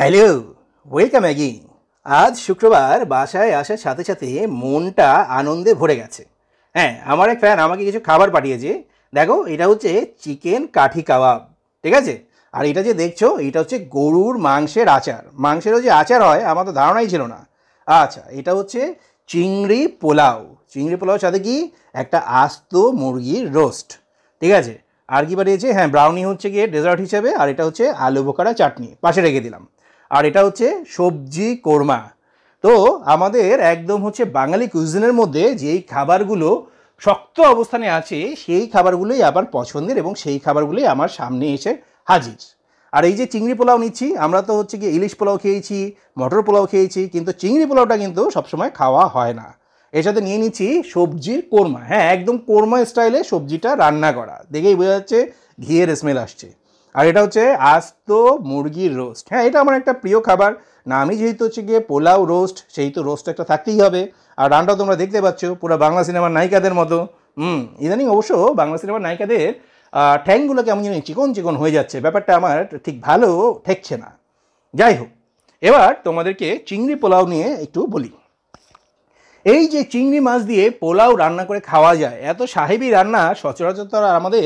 hello welcome অ্যাগিন আজ শুক্রবার বাসায় আসার সাথে সাথে মনটা আনন্দে ভরে গেছে হ্যাঁ আমার এক ফ্যান আমাকে কিছু খাবার পাঠিয়েছে দেখো এটা হচ্ছে চিকেন কাঠি কাবাব ঠিক আছে আর এটা যে দেখছো এটা হচ্ছে গরুর মাংসের আচার মাংসেরও যে আচার হয় আমার তো ধারণাই ছিল না আচ্ছা এটা হচ্ছে চিংড়ি পোলাও চিংড়ি পোলাওর সাথে কি একটা আস্ত মুরগির রোস্ট ঠিক আছে আর কি পাঠিয়েছে হ্যাঁ ব্রাউনি হচ্ছে গিয়ে ডেজার্ট হিসেবে আর এটা হচ্ছে আলু বোকারা চাটনি পাশে রেখে দিলাম আর এটা হচ্ছে সবজি কোরমা তো আমাদের একদম হচ্ছে বাঙালি কুইজিনের মধ্যে যেই খাবারগুলো শক্ত অবস্থানে আছে সেই খাবারগুলোই আবার পছন্দের এবং সেই খাবারগুলোই আমার সামনে এসে হাজির আর এই যে চিংড়ি পোলাও নিচ্ছি আমরা তো হচ্ছে কি ইলিশ পোলাও খেয়েছি মটর পোলাও খেয়েছি কিন্তু চিংড়ি পোলাওটা কিন্তু সবসময় খাওয়া হয় না এর সাথে নিয়ে নিচ্ছি সবজির কোরমা হ্যাঁ একদম কোরমা স্টাইলে সবজিটা রান্না করা দেখেই বোঝা যাচ্ছে ঘিয়ের স্মেল আসছে আর এটা হচ্ছে আস্ত মুরগির রোস্ট হ্যাঁ এটা আমার একটা প্রিয় খাবার না আমি যেহেতু হচ্ছে গিয়ে পোলাও রোস্ট সেই তো রোস্ট একটা থাকতেই হবে আর রান্নাটা তোমরা দেখতে পাচ্ছ পুরো বাংলা সিনেমার নায়িকাদের মতো হুম ইদানিং অবশ্য বাংলা সিনেমার নায়িকাদের ঠ্যাংগুলো কেমন জানি চিকন চিকন হয়ে যাচ্ছে ব্যাপারটা আমার ঠিক ভালো ঠেকছে না যাই হোক এবার তোমাদেরকে চিংড়ি পোলাও নিয়ে একটু বলি এই যে চিংড়ি মাছ দিয়ে পোলাও রান্না করে খাওয়া যায় এত সাহেবী রান্না সচরাচর আর আমাদের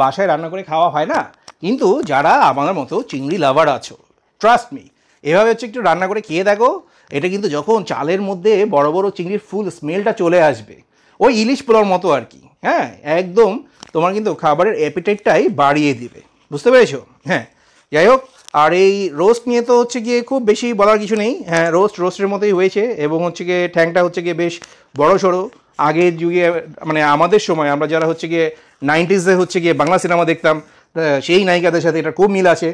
বাসায় রান্না করে খাওয়া হয় না কিন্তু যারা আমার মতো চিংড়ি লাভার আছো ট্রাস্ট মি এভাবে হচ্ছে একটু রান্না করে খেয়ে দেখো এটা কিন্তু যখন চালের মধ্যে বড় বড় চিংড়ির ফুল স্মেলটা চলে আসবে ওই ইলিশ পোলার মতো আর কি হ্যাঁ একদম তোমার কিন্তু খাবারের অ্যাপিটাইটটাই বাড়িয়ে দিবে বুঝতে পেরেছো হ্যাঁ যাই হোক আর এই রোস্ট নিয়ে তো হচ্ছে গিয়ে খুব বেশি বলার কিছু নেই হ্যাঁ রোস্ট রোস্টের মতোই হয়েছে এবং হচ্ছে গিয়ে ঠ্যাংটা হচ্ছে গিয়ে বেশ বড় সড়ো আগের যুগে মানে আমাদের সময় আমরা যারা হচ্ছে গিয়ে নাইনটিসে হচ্ছে গিয়ে বাংলা সিনেমা দেখতাম সেই নায়িকাদের সাথে এটা খুব মিল আছে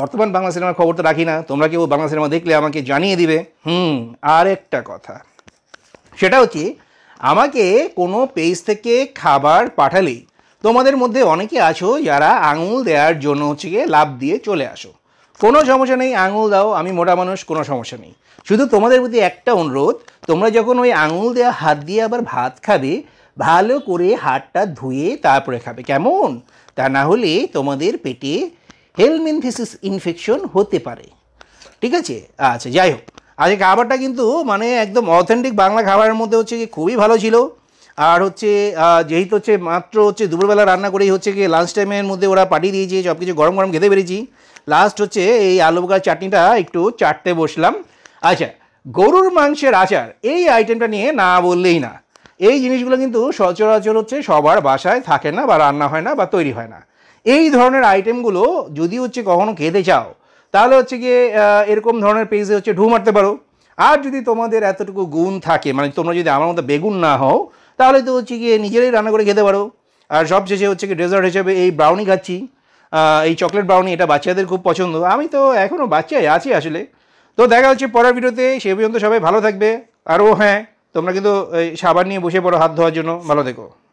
বর্তমান বাংলা সিনেমার খবর তো রাখি না তোমরা কেউ বাংলা সিনেমা দেখলে আমাকে জানিয়ে দিবে হুম আর একটা কথা সেটা হচ্ছে আমাকে কোনো পেজ থেকে খাবার পাঠালেই তোমাদের মধ্যে অনেকে আছো যারা আঙুল দেওয়ার জন্য হচ্ছে গিয়ে লাভ দিয়ে চলে আসো কোনো সমস্যা নেই আঙুল দাও আমি মোটা মানুষ কোনো সমস্যা নেই শুধু তোমাদের প্রতি একটা অনুরোধ তোমরা যখন ওই আঙুল দেওয়া হাত দিয়ে আবার ভাত খাবে ভালো করে হাতটা ধুয়ে তারপরে খাবে কেমন তা না হলে তোমাদের পেটে হেলমেনথেসিস ইনফেকশন হতে পারে ঠিক আছে আচ্ছা যাই হোক আজকে খাবারটা কিন্তু মানে একদম অথেন্টিক বাংলা খাবারের মধ্যে হচ্ছে কি খুবই ভালো ছিল আর হচ্ছে যেহেতু হচ্ছে মাত্র হচ্ছে দুপুরবেলা রান্না করেই হচ্ছে কি লাঞ্চ টাইমের মধ্যে ওরা পাঠিয়ে দিয়েছে সব কিছু গরম গরম খেতে পেরেছি লাস্ট হচ্ছে এই আলু বোকার চাটনিটা একটু চাটতে বসলাম আচ্ছা গরুর মাংসের আচার এই আইটেমটা নিয়ে না বললেই না এই জিনিসগুলো কিন্তু সচরাচর হচ্ছে সবার বাসায় থাকে না বা রান্না হয় না বা তৈরি হয় না এই ধরনের আইটেমগুলো যদি হচ্ছে কখনো খেতে চাও তাহলে হচ্ছে গিয়ে এরকম ধরনের পেজে হচ্ছে ঢু মারতে পারো আর যদি তোমাদের এতটুকু গুণ থাকে মানে তোমরা যদি আমার মতো বেগুন না হও তাহলে তো হচ্ছে গিয়ে নিজেরাই রান্না করে খেতে পারো আর সবশেষে হচ্ছে কি ডেজার্ট হিসেবে এই ব্রাউনি খাচ্ছি এই চকলেট ব্রাউনি এটা বাচ্চাদের খুব পছন্দ আমি তো এখনও বাচ্চাই আছি আসলে তো দেখা হচ্ছে পরের ভিডিওতে সে পর্যন্ত সবাই ভালো থাকবে আর ও হ্যাঁ তোমরা কিন্তু সাবান নিয়ে বসে পড়ো হাত ধোয়ার জন্য ভালো দেখো